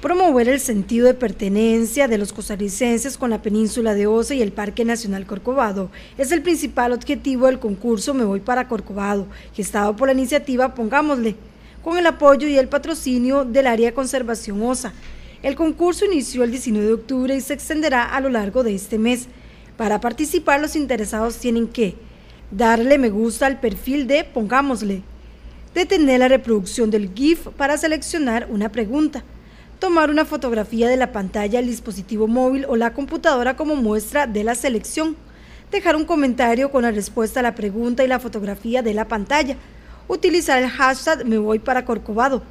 promover el sentido de pertenencia de los costarricenses con la península de Osa y el Parque Nacional Corcovado. Es el principal objetivo del concurso Me Voy para Corcovado, gestado por la iniciativa Pongámosle, con el apoyo y el patrocinio del Área de Conservación Osa. El concurso inició el 19 de octubre y se extenderá a lo largo de este mes. Para participar los interesados tienen que darle me gusta al perfil de Pongámosle, detener la reproducción del GIF para seleccionar una pregunta, tomar una fotografía de la pantalla el dispositivo móvil o la computadora como muestra de la selección, dejar un comentario con la respuesta a la pregunta y la fotografía de la pantalla, utilizar el hashtag me voy para Corcovado,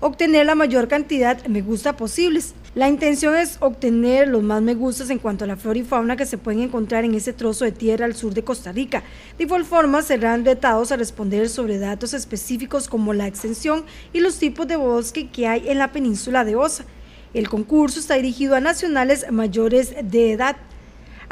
obtener la mayor cantidad me gusta posibles, la intención es obtener los más me gustas en cuanto a la flora y fauna que se pueden encontrar en ese trozo de tierra al sur de Costa Rica. De igual forma, serán vetados a responder sobre datos específicos como la extensión y los tipos de bosque que hay en la península de Osa. El concurso está dirigido a nacionales mayores de edad.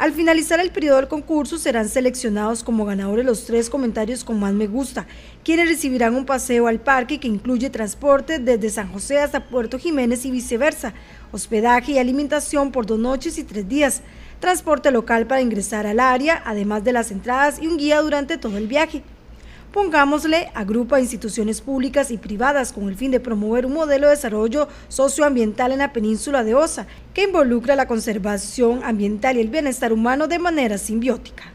Al finalizar el periodo del concurso serán seleccionados como ganadores los tres comentarios con más me gusta, quienes recibirán un paseo al parque que incluye transporte desde San José hasta Puerto Jiménez y viceversa, hospedaje y alimentación por dos noches y tres días, transporte local para ingresar al área, además de las entradas y un guía durante todo el viaje. Pongámosle, agrupa instituciones públicas y privadas con el fin de promover un modelo de desarrollo socioambiental en la península de Osa, que involucra la conservación ambiental y el bienestar humano de manera simbiótica.